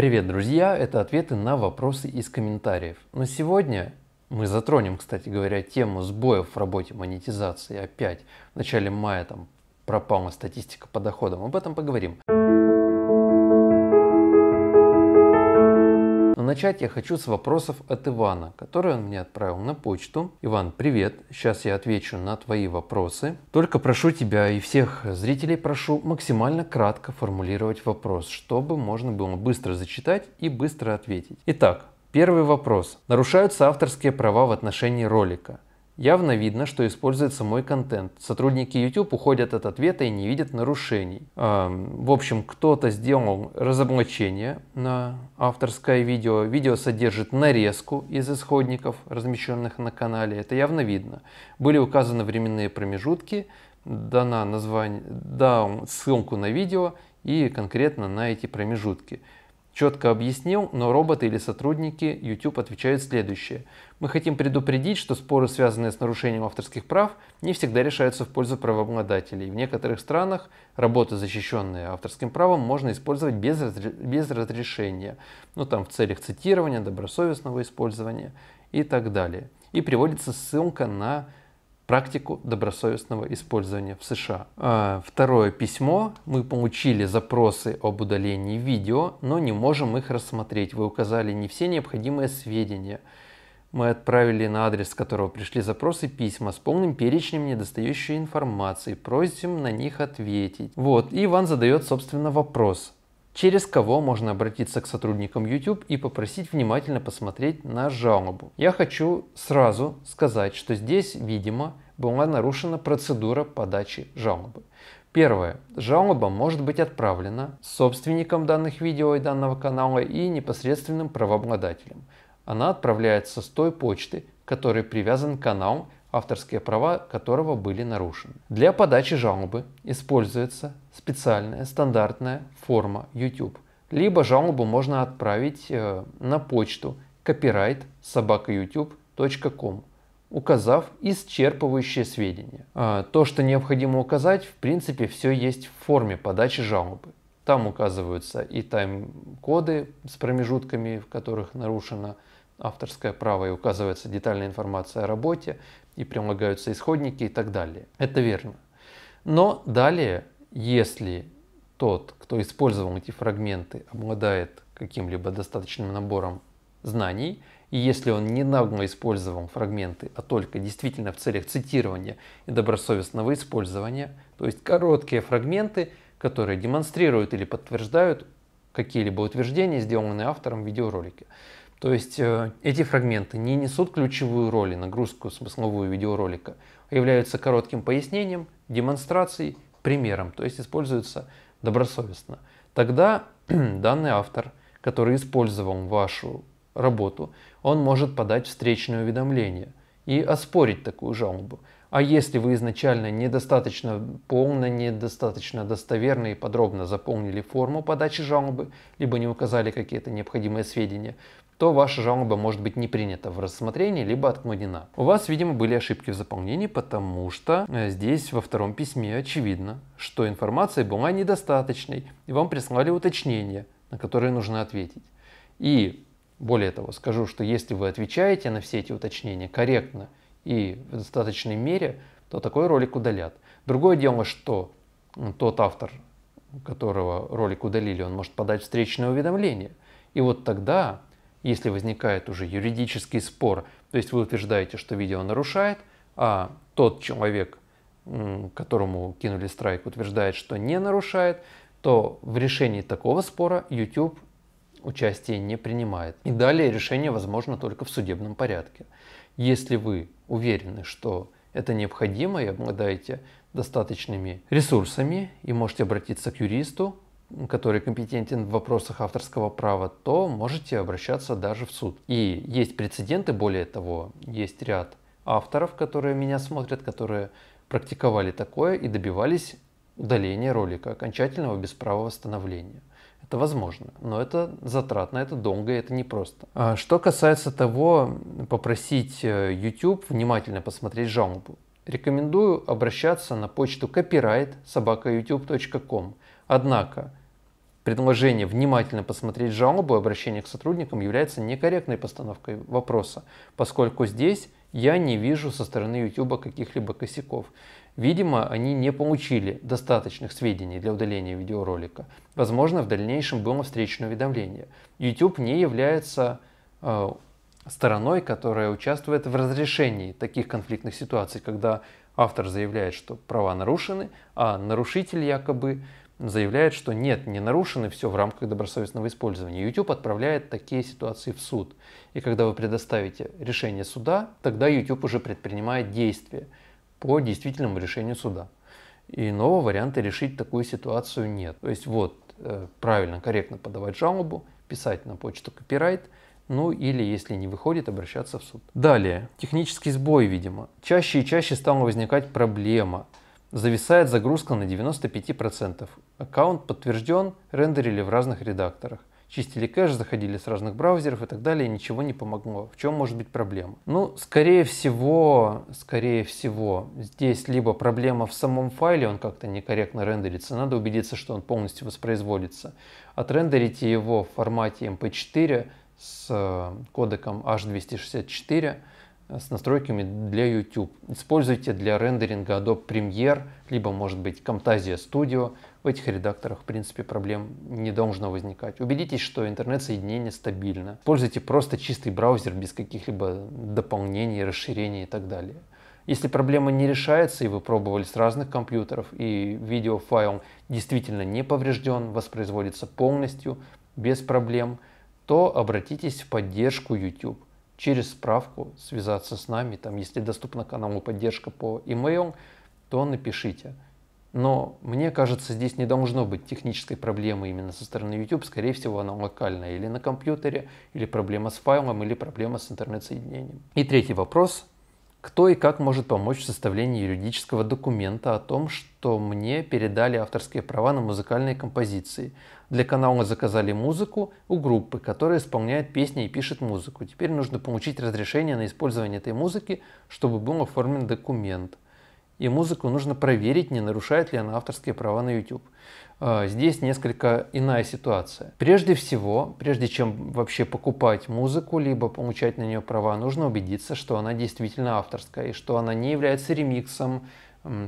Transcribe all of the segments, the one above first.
Привет, друзья! Это ответы на вопросы из комментариев. Но сегодня мы затронем, кстати говоря, тему сбоев в работе монетизации опять. В начале мая там пропала статистика по доходам. Об этом поговорим. начать я хочу с вопросов от Ивана, которые он мне отправил на почту. Иван, привет, сейчас я отвечу на твои вопросы. Только прошу тебя и всех зрителей прошу максимально кратко формулировать вопрос, чтобы можно было быстро зачитать и быстро ответить. Итак, первый вопрос. Нарушаются авторские права в отношении ролика. Явно видно, что используется мой контент. Сотрудники YouTube уходят от ответа и не видят нарушений. Эм, в общем, кто-то сделал разоблачение на авторское видео. Видео содержит нарезку из исходников, размещенных на канале. Это явно видно. Были указаны временные промежутки, дана название, дал ссылку на видео и конкретно на эти промежутки. Четко объяснил, но роботы или сотрудники YouTube отвечают следующее. Мы хотим предупредить, что споры, связанные с нарушением авторских прав, не всегда решаются в пользу правообладателей. В некоторых странах работы, защищенные авторским правом, можно использовать без, без разрешения. Ну там в целях цитирования, добросовестного использования и так далее. И приводится ссылка на практику добросовестного использования в США. А, второе письмо. Мы получили запросы об удалении видео, но не можем их рассмотреть. Вы указали не все необходимые сведения. Мы отправили на адрес, с которого пришли запросы, письма с полным перечнем недостающей информации. Просим на них ответить. Вот, и Иван задает, собственно, вопрос через кого можно обратиться к сотрудникам YouTube и попросить внимательно посмотреть на жалобу. Я хочу сразу сказать, что здесь, видимо, была нарушена процедура подачи жалобы. Первое. Жалоба может быть отправлена собственником данных видео и данного канала и непосредственным правообладателем. Она отправляется с той почты, к которой привязан канал, авторские права которого были нарушены. Для подачи жалобы используется специальная стандартная форма YouTube. Либо жалобу можно отправить э, на почту copyright указав исчерпывающие сведения. А, то, что необходимо указать, в принципе, все есть в форме подачи жалобы. Там указываются и тайм-коды с промежутками, в которых нарушено авторское право и указывается детальная информация о работе, и прилагаются исходники и так далее. Это верно. Но далее, если тот, кто использовал эти фрагменты, обладает каким-либо достаточным набором знаний, и если он не нагло использовал фрагменты, а только действительно в целях цитирования и добросовестного использования, то есть короткие фрагменты, которые демонстрируют или подтверждают какие-либо утверждения, сделанные автором в видеоролике, то есть э, эти фрагменты не несут ключевую роль и нагрузку смысловую видеоролика, а являются коротким пояснением, демонстрацией, примером, то есть используются добросовестно. Тогда данный автор, который использовал вашу работу, он может подать встречное уведомление и оспорить такую жалобу. А если вы изначально недостаточно полно, недостаточно достоверно и подробно заполнили форму подачи жалобы, либо не указали какие-то необходимые сведения, то ваша жалоба может быть не принята в рассмотрении, либо отклонена. У вас, видимо, были ошибки в заполнении, потому что э, здесь во втором письме очевидно, что информация была недостаточной, и вам прислали уточнения, на которые нужно ответить. И более того, скажу, что если вы отвечаете на все эти уточнения корректно и в достаточной мере, то такой ролик удалят. Другое дело, что тот автор, которого ролик удалили, он может подать встречное уведомление. И вот тогда если возникает уже юридический спор, то есть вы утверждаете, что видео нарушает, а тот человек, которому кинули страйк, утверждает, что не нарушает, то в решении такого спора YouTube участие не принимает. И далее решение возможно только в судебном порядке. Если вы уверены, что это необходимо и обладаете достаточными ресурсами и можете обратиться к юристу, который компетентен в вопросах авторского права, то можете обращаться даже в суд. И есть прецеденты, более того, есть ряд авторов, которые меня смотрят, которые практиковали такое и добивались удаления ролика, окончательного без права восстановления. Это возможно, но это затратно, это долго, это непросто. А что касается того, попросить э, YouTube внимательно посмотреть жалобу, рекомендую обращаться на почту copyright собака Однако, Предложение внимательно посмотреть жалобу и обращение к сотрудникам является некорректной постановкой вопроса, поскольку здесь я не вижу со стороны YouTube каких-либо косяков. Видимо, они не получили достаточных сведений для удаления видеоролика. Возможно, в дальнейшем было встречное уведомление. YouTube не является э, стороной, которая участвует в разрешении таких конфликтных ситуаций, когда автор заявляет, что права нарушены, а нарушитель якобы заявляет, что нет, не нарушено все в рамках добросовестного использования. YouTube отправляет такие ситуации в суд. И когда вы предоставите решение суда, тогда YouTube уже предпринимает действия по действительному решению суда. И иного варианта решить такую ситуацию нет. То есть вот, э, правильно, корректно подавать жалобу, писать на почту копирайт, ну или, если не выходит, обращаться в суд. Далее, технический сбой, видимо. Чаще и чаще стала возникать проблема – Зависает загрузка на 95%. Аккаунт подтвержден, рендерили в разных редакторах. Чистили кэш, заходили с разных браузеров и так далее, ничего не помогло. В чем может быть проблема? Ну, скорее всего, скорее всего, здесь либо проблема в самом файле, он как-то некорректно рендерится, надо убедиться, что он полностью воспроизводится. Отрендерите его в формате MP4 с э, кодеком H264, с настройками для YouTube. Используйте для рендеринга Adobe Premiere, либо может быть Camtasia Studio. В этих редакторах, в принципе, проблем не должно возникать. Убедитесь, что интернет-соединение стабильно. Используйте просто чистый браузер без каких-либо дополнений, расширений и так далее. Если проблема не решается и вы пробовали с разных компьютеров и видеофайл действительно не поврежден, воспроизводится полностью, без проблем, то обратитесь в поддержку YouTube через справку связаться с нами. Там, если доступна каналу поддержка по имейл, то напишите. Но мне кажется, здесь не должно быть технической проблемы именно со стороны YouTube. Скорее всего, она локальная или на компьютере, или проблема с файлом, или проблема с интернет-соединением. И третий вопрос кто и как может помочь в составлении юридического документа о том, что мне передали авторские права на музыкальные композиции. Для канала мы заказали музыку у группы, которая исполняет песни и пишет музыку. Теперь нужно получить разрешение на использование этой музыки, чтобы был оформлен документ. И музыку нужно проверить, не нарушает ли она авторские права на YouTube. А, здесь несколько иная ситуация. Прежде всего, прежде чем вообще покупать музыку, либо получать на нее права, нужно убедиться, что она действительно авторская, и что она не является ремиксом,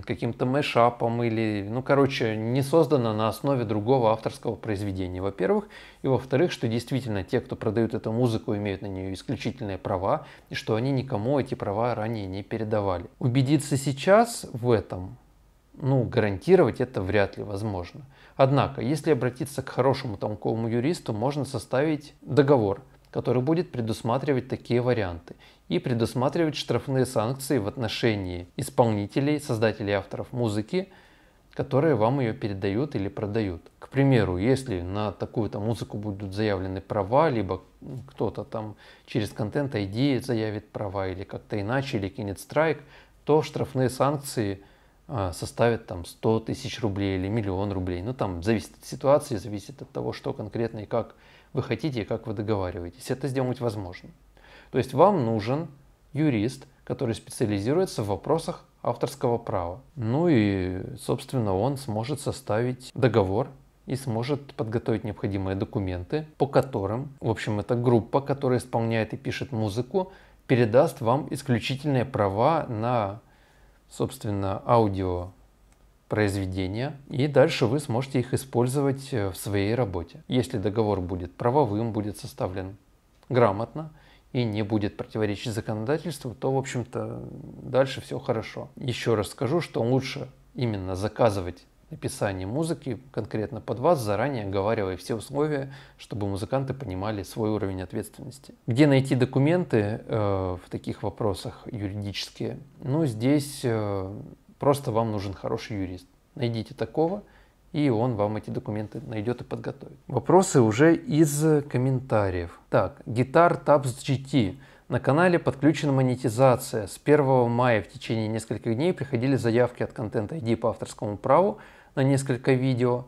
каким-то мэшапом или, ну, короче, не создана на основе другого авторского произведения, во-первых, и во-вторых, что действительно те, кто продают эту музыку, имеют на нее исключительные права, и что они никому эти права ранее не передавали. Убедиться сейчас в этом ну, гарантировать это вряд ли возможно. Однако, если обратиться к хорошему толковому юристу, можно составить договор, который будет предусматривать такие варианты и предусматривать штрафные санкции в отношении исполнителей, создателей авторов музыки, которые вам ее передают или продают. К примеру, если на такую-то музыку будут заявлены права, либо кто-то там через контент ID заявит права или как-то иначе, или кинет страйк, то штрафные санкции – а, составит там 100 тысяч рублей или миллион рублей. Ну, там зависит от ситуации, зависит от того, что конкретно и как вы хотите и как вы договариваетесь. Это сделать возможно. То есть вам нужен юрист, который специализируется в вопросах авторского права. Ну и, собственно, он сможет составить договор и сможет подготовить необходимые документы, по которым, в общем, эта группа, которая исполняет и пишет музыку, передаст вам исключительные права на собственно, аудио произведения, и дальше вы сможете их использовать э, в своей работе. Если договор будет правовым, будет составлен грамотно и не будет противоречить законодательству, то, в общем-то, дальше все хорошо. Еще раз скажу, что лучше именно заказывать Написание музыки конкретно под вас, заранее оговаривая все условия, чтобы музыканты понимали свой уровень ответственности. Где найти документы э, в таких вопросах юридические? Ну, здесь э, просто вам нужен хороший юрист. Найдите такого, и он вам эти документы найдет и подготовит. Вопросы уже из комментариев. Так, гитар Tabs GT. На канале подключена монетизация. С 1 мая в течение нескольких дней приходили заявки от контента ID по авторскому праву, на несколько видео.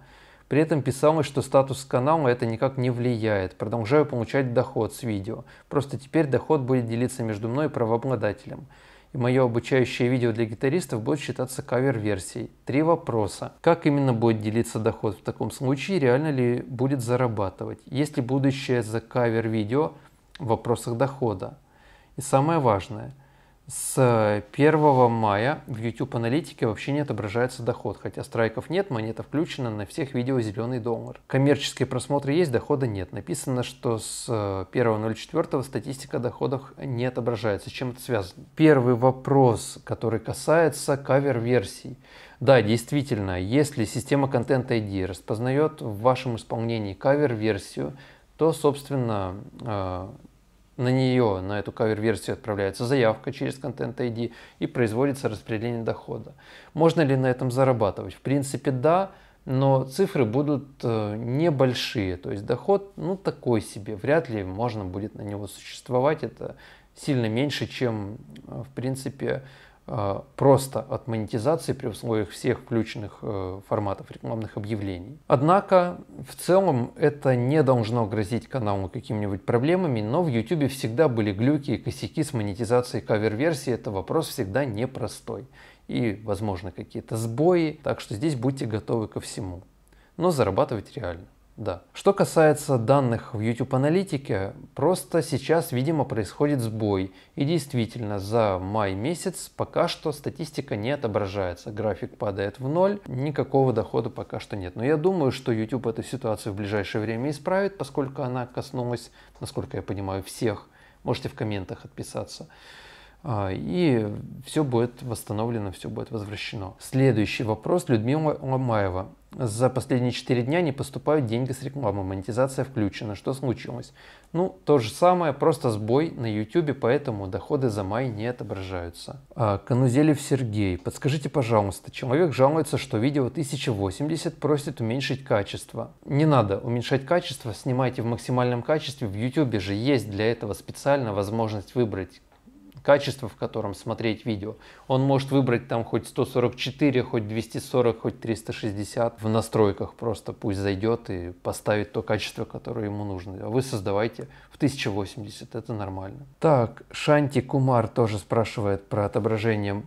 При этом писалось, что статус канала это никак не влияет, продолжаю получать доход с видео, просто теперь доход будет делиться между мной и правообладателем. И мое обучающее видео для гитаристов будет считаться кавер-версией. Три вопроса. Как именно будет делиться доход в таком случае, реально ли будет зарабатывать? Есть ли будущее за кавер-видео в вопросах дохода? И самое важное – с 1 э, мая в YouTube аналитике вообще не отображается доход, хотя страйков нет, монета включена на всех видео «Зеленый доллар». Коммерческие просмотры есть, дохода нет. Написано, что с 1.04 э, статистика доходов не отображается. С чем это связано? Первый вопрос, который касается кавер-версий. Да, действительно, если система Content ID распознает в вашем исполнении кавер-версию, то, собственно, э, на нее, на эту кавер-версию отправляется заявка через Content ID и производится распределение дохода. Можно ли на этом зарабатывать? В принципе, да, но цифры будут э, небольшие, то есть доход ну такой себе, вряд ли можно будет на него существовать, это сильно меньше, чем э, в принципе а, просто от монетизации при условиях всех включенных э, форматов рекламных объявлений. Однако, в целом, это не должно грозить каналу какими-нибудь проблемами, но в YouTube всегда были глюки и косяки с монетизацией кавер-версии, это вопрос всегда непростой. И, возможно, какие-то сбои, так что здесь будьте готовы ко всему. Но зарабатывать реально. Да. Что касается данных в YouTube аналитике, просто сейчас, видимо, происходит сбой. И действительно, за май месяц пока что статистика не отображается. График падает в ноль, никакого дохода пока что нет. Но я думаю, что YouTube эту ситуацию в ближайшее время исправит, поскольку она коснулась, насколько я понимаю, всех. Можете в комментах отписаться. А, и все будет восстановлено, все будет возвращено. Следующий вопрос Людмила Ломаева. За последние 4 дня не поступают деньги с рекламы, монетизация включена. Что случилось? Ну, то же самое, просто сбой на YouTube, поэтому доходы за май не отображаются. А, Канузелев Сергей. Подскажите, пожалуйста, человек жалуется, что видео 1080 просит уменьшить качество. Не надо уменьшать качество, снимайте в максимальном качестве. В YouTube же есть для этого специально возможность выбрать качество, в котором смотреть видео. Он может выбрать там хоть 144, хоть 240, хоть 360 в настройках. Просто пусть зайдет и поставит то качество, которое ему нужно. А вы создавайте в 1080, это нормально. Так, Шанти Кумар тоже спрашивает про отображение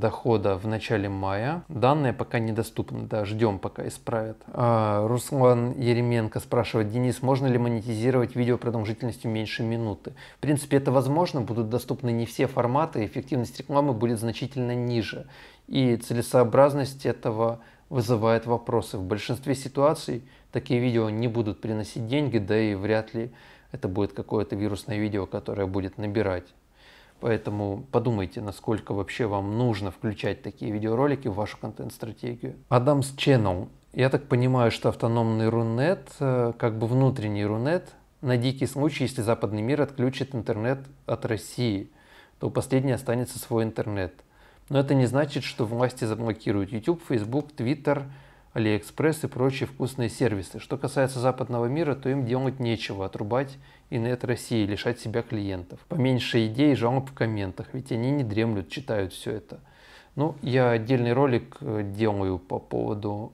дохода в начале мая. Данные пока недоступны, да, ждем пока исправят. А, Руслан Еременко спрашивает, Денис, можно ли монетизировать видео продолжительностью меньше минуты? В принципе, это возможно, будут доступны доступны не все форматы, эффективность рекламы будет значительно ниже. И целесообразность этого вызывает вопросы. В большинстве ситуаций такие видео не будут приносить деньги, да и вряд ли это будет какое-то вирусное видео, которое будет набирать. Поэтому подумайте, насколько вообще вам нужно включать такие видеоролики в вашу контент-стратегию. Адамс Channel. Я так понимаю, что автономный Рунет, э, как бы внутренний Рунет, на дикий случай, если западный мир отключит интернет от России, то у последней останется свой интернет. Но это не значит, что власти заблокируют YouTube, Facebook, Twitter, AliExpress и прочие вкусные сервисы. Что касается западного мира, то им делать нечего, отрубать и России, лишать себя клиентов. Поменьше идей и жалоб в комментах, ведь они не дремлют, читают все это. Ну, я отдельный ролик э, делаю по поводу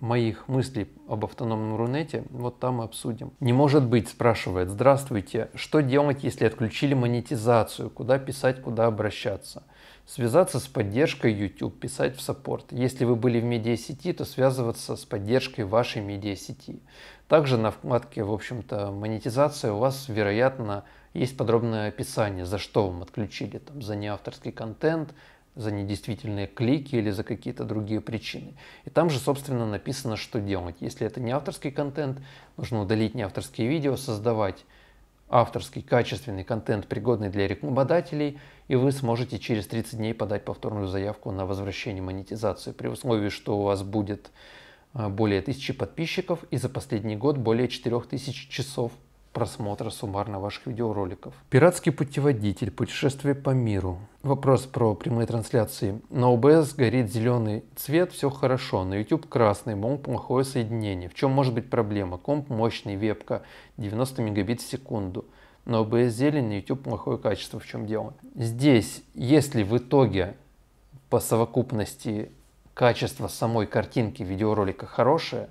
моих мыслей об автономном Рунете, вот там и обсудим. Не может быть, спрашивает, здравствуйте, что делать, если отключили монетизацию, куда писать, куда обращаться? Связаться с поддержкой YouTube, писать в саппорт. Если вы были в медиа сети, то связываться с поддержкой вашей медиа сети. Также на вкладке, в общем-то, монетизация у вас, вероятно, есть подробное описание, за что вам отключили, там, за неавторский контент, за недействительные клики или за какие-то другие причины. И там же, собственно, написано, что делать. Если это не авторский контент, нужно удалить не авторские видео, создавать авторский, качественный контент, пригодный для рекламодателей, и вы сможете через 30 дней подать повторную заявку на возвращение монетизации, при условии, что у вас будет а, более тысячи подписчиков и за последний год более 4000 часов просмотра суммарно ваших видеороликов. Пиратский путеводитель. Путешествие по миру. Вопрос про прямые трансляции. На ОБС горит зеленый цвет, все хорошо. На YouTube красный, мол, плохое соединение. В чем может быть проблема? Комп мощный, вебка, 90 мегабит в секунду. На ОБС зелень, на YouTube плохое качество. В чем дело? Здесь, если в итоге по совокупности качество самой картинки видеоролика хорошее,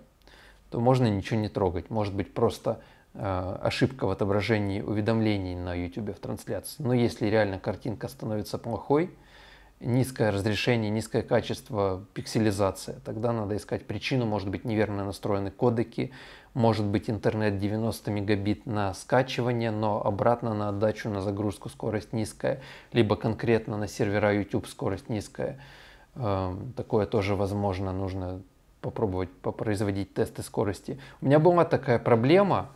то можно ничего не трогать. Может быть просто Э, ошибка в отображении уведомлений на YouTube в трансляции. Но если реально картинка становится плохой, низкое разрешение, низкое качество, пикселизация, тогда надо искать причину, может быть неверно настроены кодеки, может быть интернет 90 мегабит на скачивание, но обратно на отдачу, на загрузку скорость низкая, либо конкретно на сервера YouTube скорость низкая. Эм, такое тоже возможно, нужно попробовать попроизводить тесты скорости. У меня была такая проблема,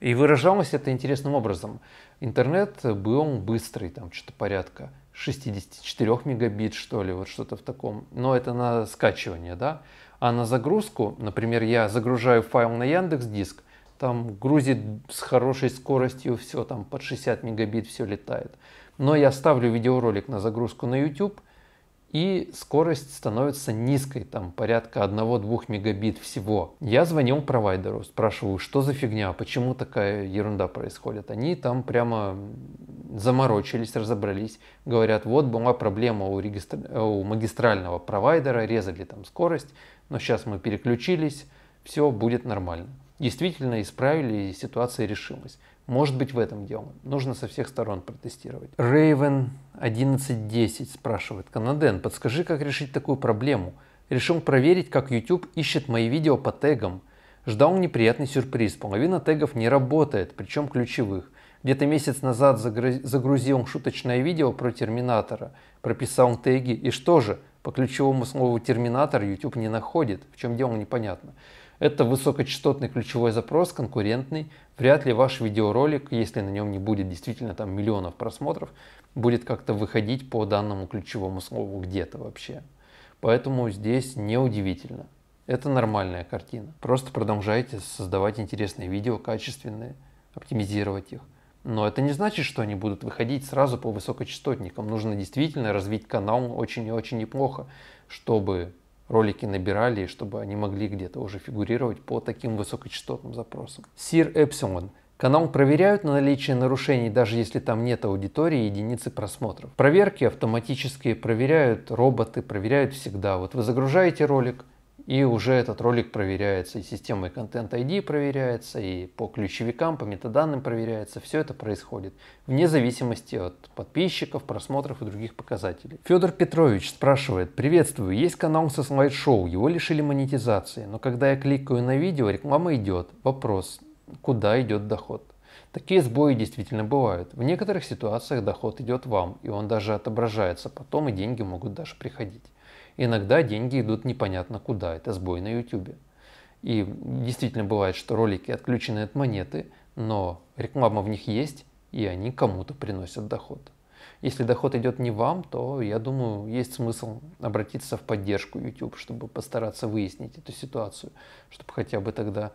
и выражалось это интересным образом. Интернет был быстрый, там что-то порядка 64 мегабит, что ли, вот что-то в таком. Но это на скачивание, да. А на загрузку, например, я загружаю файл на Яндекс Диск, там грузит с хорошей скоростью все, там под 60 мегабит все летает. Но я ставлю видеоролик на загрузку на YouTube – и скорость становится низкой, там порядка 1-2 мегабит всего. Я звоню провайдеру, спрашиваю, что за фигня, почему такая ерунда происходит. Они там прямо заморочились, разобрались, говорят, вот была проблема у, регистр... у магистрального провайдера, резали там скорость, но сейчас мы переключились, все будет нормально. Действительно исправили и ситуация решилась. Может быть в этом дело. Нужно со всех сторон протестировать. Raven 1110 спрашивает. Канаден, подскажи, как решить такую проблему? Решил проверить, как YouTube ищет мои видео по тегам. Ждал неприятный сюрприз. Половина тегов не работает, причем ключевых. Где-то месяц назад загрузил шуточное видео про Терминатора, прописал теги, и что же? По ключевому слову «Терминатор» YouTube не находит, в чем дело непонятно. Это высокочастотный ключевой запрос, конкурентный. Вряд ли ваш видеоролик, если на нем не будет действительно там миллионов просмотров, будет как-то выходить по данному ключевому слову где-то вообще. Поэтому здесь неудивительно. Это нормальная картина. Просто продолжайте создавать интересные видео, качественные, оптимизировать их. Но это не значит, что они будут выходить сразу по высокочастотникам. Нужно действительно развить канал очень и очень неплохо, чтобы ролики набирали, чтобы они могли где-то уже фигурировать по таким высокочастотным запросам. Сир Эпсилон. Канал проверяют на наличие нарушений, даже если там нет аудитории и единицы просмотров. Проверки автоматически проверяют роботы, проверяют всегда. Вот вы загружаете ролик, и уже этот ролик проверяется, и системой контент ID проверяется, и по ключевикам, по метаданным проверяется. Все это происходит вне зависимости от подписчиков, просмотров и других показателей. Федор Петрович спрашивает, приветствую, есть канал со слайд-шоу, его лишили монетизации, но когда я кликаю на видео, реклама идет. Вопрос, куда идет доход? Такие сбои действительно бывают. В некоторых ситуациях доход идет вам, и он даже отображается потом, и деньги могут даже приходить. Иногда деньги идут непонятно куда, это сбой на YouTube. И действительно бывает, что ролики отключены от монеты, но реклама в них есть, и они кому-то приносят доход. Если доход идет не вам, то, я думаю, есть смысл обратиться в поддержку YouTube, чтобы постараться выяснить эту ситуацию, чтобы хотя бы тогда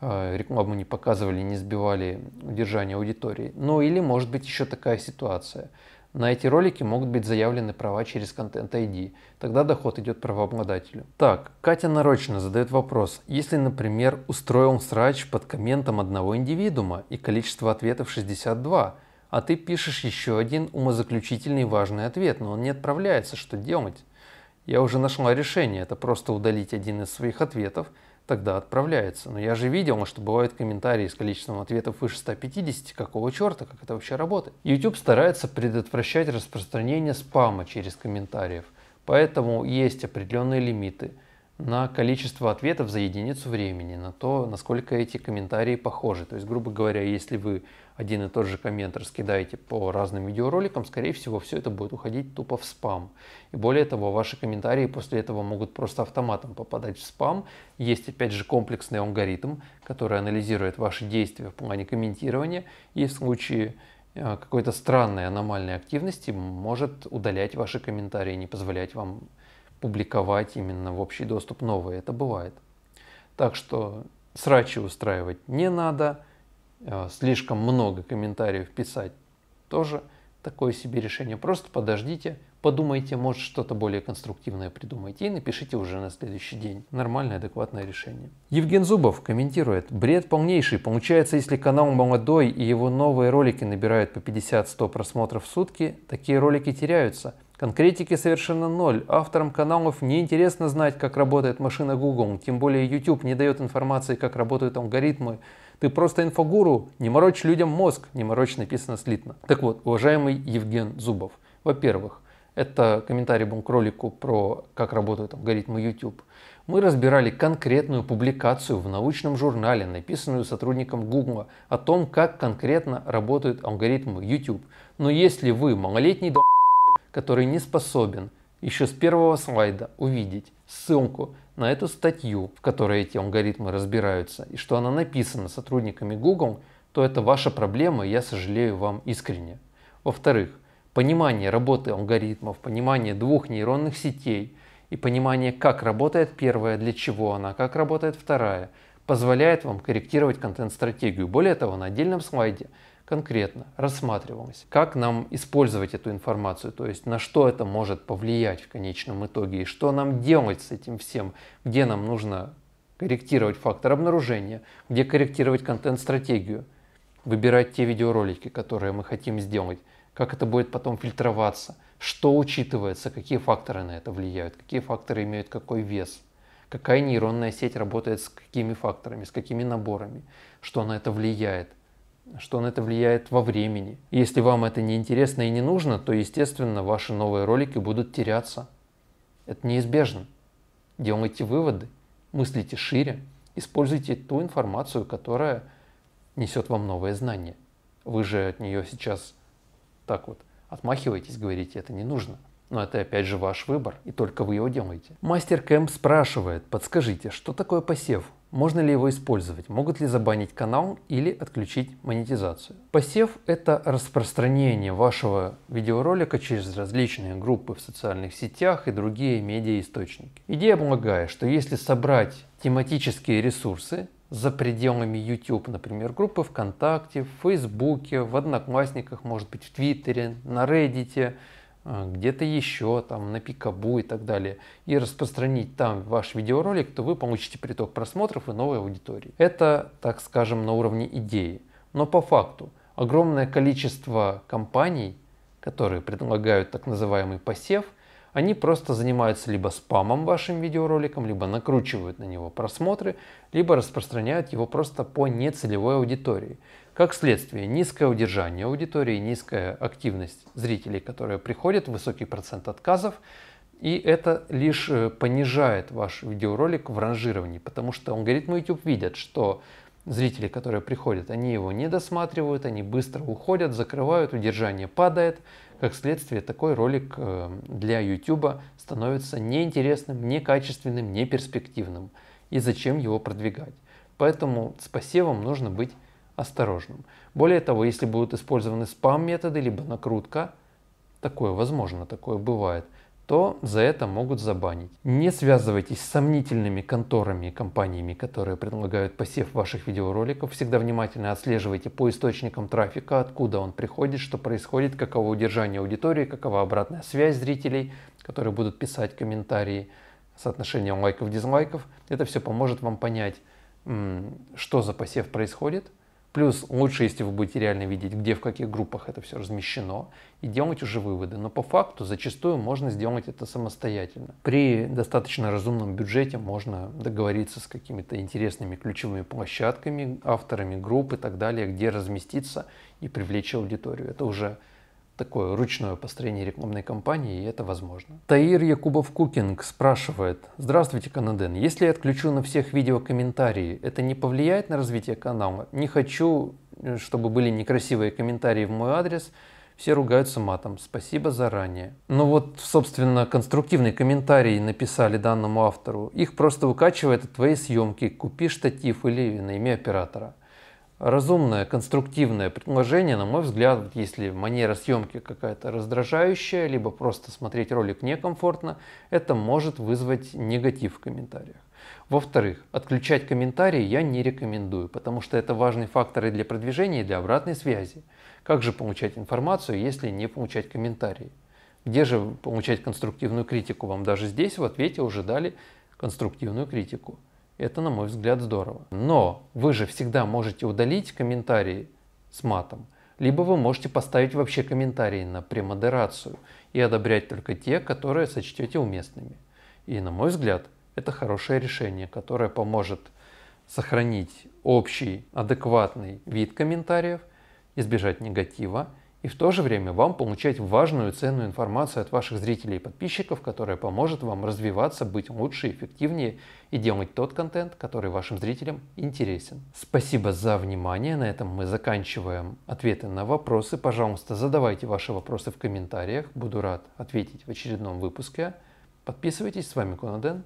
э, рекламу не показывали, не сбивали удержание аудитории. Ну или может быть еще такая ситуация – на эти ролики могут быть заявлены права через Content ID, тогда доход идет правообладателю. Так, Катя Нарочно задает вопрос, если, например, устроил срач под комментом одного индивидуума и количество ответов 62, а ты пишешь еще один умозаключительный важный ответ, но он не отправляется, что делать? Я уже нашла решение, это просто удалить один из своих ответов – тогда отправляется. Но я же видел, что бывают комментарии с количеством ответов выше 150, какого черта, как это вообще работает? YouTube старается предотвращать распространение спама через комментариев, поэтому есть определенные лимиты – на количество ответов за единицу времени, на то, насколько эти комментарии похожи. То есть, грубо говоря, если вы один и тот же коммент раскидаете по разным видеороликам, скорее всего, все это будет уходить тупо в спам. И более того, ваши комментарии после этого могут просто автоматом попадать в спам. Есть, опять же, комплексный алгоритм, который анализирует ваши действия в плане комментирования и в случае э, какой-то странной аномальной активности может удалять ваши комментарии, не позволять вам публиковать именно в общий доступ новые. Это бывает. Так что срачи устраивать не надо, э, слишком много комментариев писать тоже такое себе решение. Просто подождите, подумайте, может что-то более конструктивное придумайте и напишите уже на следующий день. Нормальное, адекватное решение. Евген Зубов комментирует. Бред полнейший. Получается, если канал молодой и его новые ролики набирают по 50-100 просмотров в сутки, такие ролики теряются – Конкретики совершенно ноль. Авторам каналов не интересно знать, как работает машина Google, тем более YouTube не дает информации, как работают алгоритмы. Ты просто инфогуру, не морочь людям мозг, не морочь написано слитно. Так вот, уважаемый Евген Зубов, во-первых, это комментарий был к ролику про как работают алгоритмы YouTube. Мы разбирали конкретную публикацию в научном журнале, написанную сотрудником Google, о том, как конкретно работают алгоритмы YouTube. Но если вы малолетний долб который не способен еще с первого слайда увидеть ссылку на эту статью, в которой эти алгоритмы разбираются, и что она написана сотрудниками Google, то это ваша проблема, и я сожалею вам искренне. Во-вторых, понимание работы алгоритмов, понимание двух нейронных сетей и понимание, как работает первая, для чего она, как работает вторая – позволяет вам корректировать контент-стратегию. Более того, на отдельном слайде конкретно рассматривалось, как нам использовать эту информацию, то есть на что это может повлиять в конечном итоге и что нам делать с этим всем, где нам нужно корректировать фактор обнаружения, где корректировать контент-стратегию, выбирать те видеоролики, которые мы хотим сделать, как это будет потом фильтроваться, что учитывается, какие факторы на это влияют, какие факторы имеют какой вес – какая нейронная сеть работает с какими факторами, с какими наборами, что на это влияет, что на это влияет во времени. Если вам это не интересно и не нужно, то, естественно, ваши новые ролики будут теряться. Это неизбежно. Делайте выводы, мыслите шире, используйте ту информацию, которая несет вам новые знания. Вы же от нее сейчас так вот отмахиваетесь, говорите, это не нужно. Но это опять же ваш выбор, и только вы его делаете. Мастер Кэмп спрашивает, подскажите, что такое посев? Можно ли его использовать? Могут ли забанить канал или отключить монетизацию? Посев – это распространение вашего видеоролика через различные группы в социальных сетях и другие медиаисточники. Идея помогает, что если собрать тематические ресурсы, за пределами YouTube, например, группы ВКонтакте, в Фейсбуке, в Одноклассниках, может быть, в Твиттере, на Reddit, а, где-то еще, там, на Пикабу и так далее, и распространить там ваш видеоролик, то вы получите приток просмотров и новой аудитории. Это, так скажем, на уровне идеи. Но по факту огромное количество компаний, которые предлагают так называемый посев – они просто занимаются либо спамом вашим видеороликом, либо накручивают на него просмотры, либо распространяют его просто по нецелевой аудитории. Как следствие, низкое удержание аудитории, низкая активность зрителей, которые приходят, высокий процент отказов, и это лишь э, понижает ваш видеоролик в ранжировании, потому что алгоритмы YouTube видят, что зрители, которые приходят, они его не досматривают, они быстро уходят, закрывают, удержание падает – как следствие, такой ролик э, для YouTube становится неинтересным, некачественным, неперспективным. И зачем его продвигать? Поэтому с посевом нужно быть осторожным. Более того, если будут использованы спам-методы, либо накрутка, такое возможно, такое бывает – то за это могут забанить. Не связывайтесь с сомнительными конторами и компаниями, которые предлагают посев ваших видеороликов. Всегда внимательно отслеживайте по источникам трафика, откуда он приходит, что происходит, каково удержание аудитории, какова обратная связь зрителей, которые будут писать комментарии, соотношение лайков-дизлайков. Это все поможет вам понять, что за посев происходит, Плюс лучше, если вы будете реально видеть, где, в каких группах это все размещено, и делать уже выводы. Но по факту зачастую можно сделать это самостоятельно. При достаточно разумном бюджете можно договориться с какими-то интересными ключевыми площадками, авторами групп и так далее, где разместиться и привлечь аудиторию. Это уже такое ручное построение рекламной кампании, и это возможно. Таир Якубов Кукинг спрашивает. Здравствуйте, Канаден. Если я отключу на всех видео комментарии, это не повлияет на развитие канала? Не хочу, э, чтобы были некрасивые комментарии в мой адрес. Все ругаются матом. Спасибо заранее. Ну вот, собственно, конструктивный комментарий написали данному автору. Их просто укачивает от твоей съемки. Купи штатив или найми оператора разумное, конструктивное предложение, на мой взгляд, если манера съемки какая-то раздражающая, либо просто смотреть ролик некомфортно, это может вызвать негатив в комментариях. Во-вторых, отключать комментарии я не рекомендую, потому что это важный фактор и для продвижения, и для обратной связи. Как же получать информацию, если не получать комментарии? Где же получать конструктивную критику? Вам даже здесь в ответе уже дали конструктивную критику. Это, на мой взгляд, здорово. Но вы же всегда можете удалить комментарии с матом, либо вы можете поставить вообще комментарии на премодерацию и одобрять только те, которые сочтете уместными. И, на мой взгляд, это хорошее решение, которое поможет сохранить общий адекватный вид комментариев, избежать негатива и в то же время вам получать важную ценную информацию от ваших зрителей и подписчиков, которая поможет вам развиваться, быть лучше, эффективнее и делать тот контент, который вашим зрителям интересен. Спасибо за внимание. На этом мы заканчиваем ответы на вопросы. Пожалуйста, задавайте ваши вопросы в комментариях. Буду рад ответить в очередном выпуске. Подписывайтесь. С вами Конаден.